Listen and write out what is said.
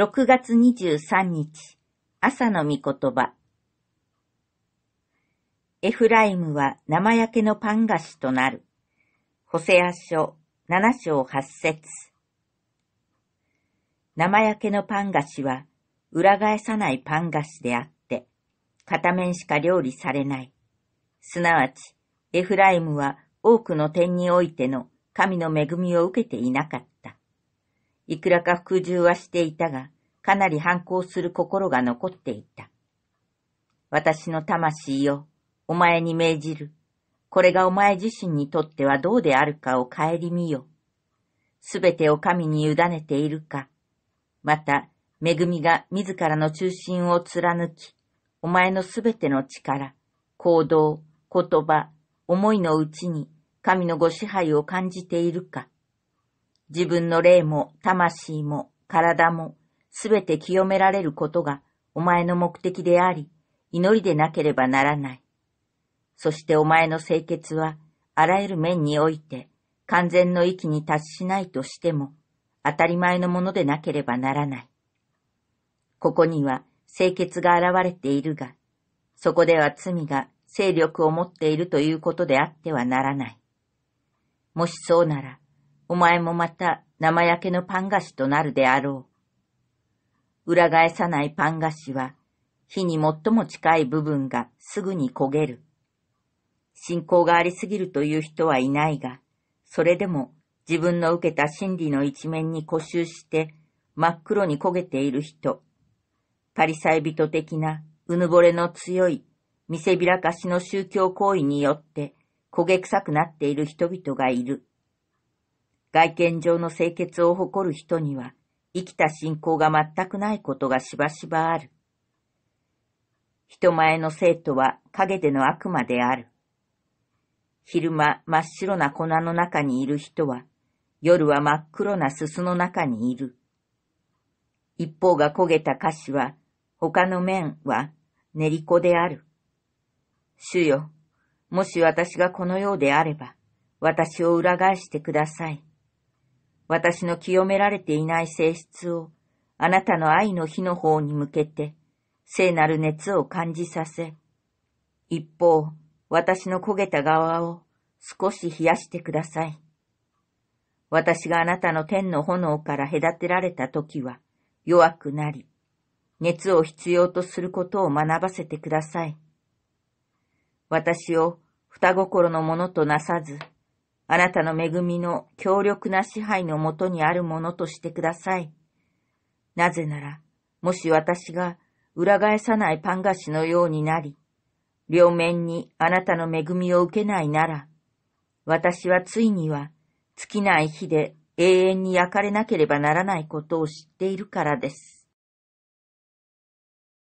6月23日、朝の御言葉。エフライムは生焼けのパン菓子となる。ホセア書7章8節生焼けのパン菓子は裏返さないパン菓子であって、片面しか料理されない。すなわち、エフライムは多くの点においての神の恵みを受けていなかった。いくらか服従はしていたが、かなり反抗する心が残っていた。私の魂よ、お前に命じる。これがお前自身にとってはどうであるかを顧みよ。すべてを神に委ねているか。また、恵みが自らの中心を貫き、お前のすべての力、行動、言葉、思いのうちに神のご支配を感じているか。自分の霊も魂も体もすべて清められることがお前の目的であり、祈りでなければならない。そしてお前の清潔は、あらゆる面において、完全の域に達しないとしても、当たり前のものでなければならない。ここには清潔が現れているが、そこでは罪が勢力を持っているということであってはならない。もしそうなら、お前もまた生焼けのパン菓子となるであろう。裏返さないパン菓子は、火に最も近い部分がすぐに焦げる。信仰がありすぎるという人はいないが、それでも自分の受けた真理の一面に固執して真っ黒に焦げている人、パリサイ人的なうぬぼれの強い見せびらかしの宗教行為によって焦げ臭くなっている人々がいる。外見上の清潔を誇る人には、生きた信仰が全くないことがしばしばある。人前の生徒は陰での悪魔である。昼間真っ白な粉の中にいる人は、夜は真っ黒なすすの中にいる。一方が焦げた菓子は、他の面は練り粉である。主よ、もし私がこのようであれば、私を裏返してください。私の清められていない性質を、あなたの愛の火の方に向けて、聖なる熱を感じさせ、一方、私の焦げた側を少し冷やしてください。私があなたの天の炎から隔てられた時は弱くなり、熱を必要とすることを学ばせてください。私を双心のものとなさず、あなたの恵みの強力な支配のもとにあるものとしてください。なぜなら、もし私が裏返さないパン菓子のようになり、両面にあなたの恵みを受けないなら、私はついには尽きない火で永遠に焼かれなければならないことを知っているからです。